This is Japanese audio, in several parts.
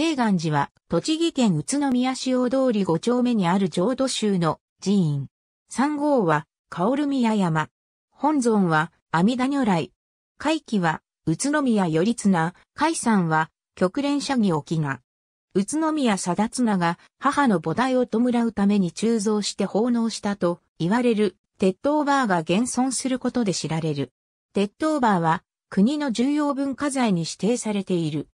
西岸寺は、栃木県宇都宮市大通り5丁目にある浄土宗の寺院。三号は、薫宮山。本尊は、阿弥陀如来。会期は、宇都宮頼綱。海山は、極連社儀沖が。宇都宮貞綱が母の母提を弔うために鋳造して奉納したと言われる鉄塔バーが現存することで知られる。鉄塔バーは国の重要文化財に指定されている。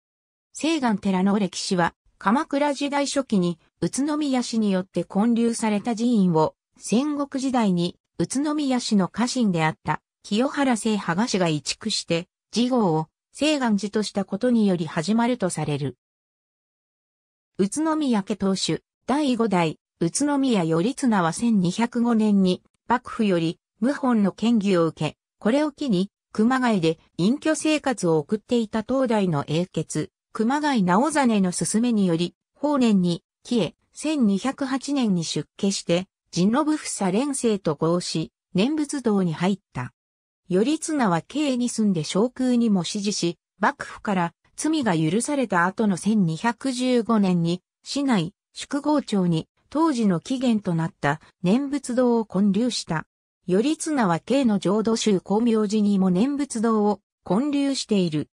西岸寺の歴史は、鎌倉時代初期に宇都宮市によって建立された寺院を、戦国時代に宇都宮市の家臣であった清原聖波賀氏が移築して、事号を西岸寺としたことにより始まるとされる。宇都宮家当主、第五代、宇都宮頼綱は1205年に、幕府より、謀反の権威を受け、これを機に、熊谷で隠居生活を送っていた東大の英傑、熊谷直実の勧めにより、法年に、帰へ、1208年に出家して、神信房連生と合し、念仏堂に入った。頼綱は京に住んで昇空にも支持し、幕府から罪が許された後の1215年に、市内、宿郷町に、当時の起源となった念仏堂を建立した。頼綱は慶の浄土宗光明寺にも念仏堂を建立している。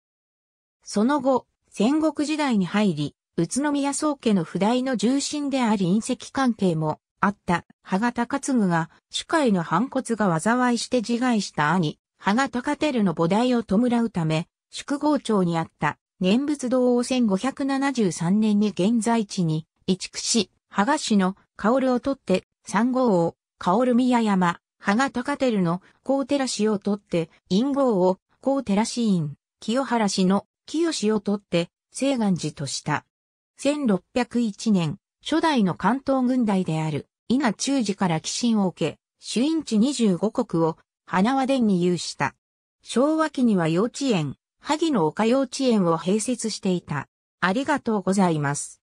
その後、戦国時代に入り、宇都宮宗家の不代の重臣であり隕石関係もあった、羽賀高次が、主会の反骨が災いして自害した兄、羽賀高照の菩提を弔うため、宿郷町にあった念仏堂を1573年に現在地に移築し、羽賀氏の薫を取って、三号を薫宮山、羽賀高照の光照氏を取って、陰号を光照氏院、清原氏の清をとって、西岸寺とした。1601年、初代の関東軍大である、稲中寺から寄進を受け、主因地25国を、花輪殿に有した。昭和期には幼稚園、萩の丘幼稚園を併設していた。ありがとうございます。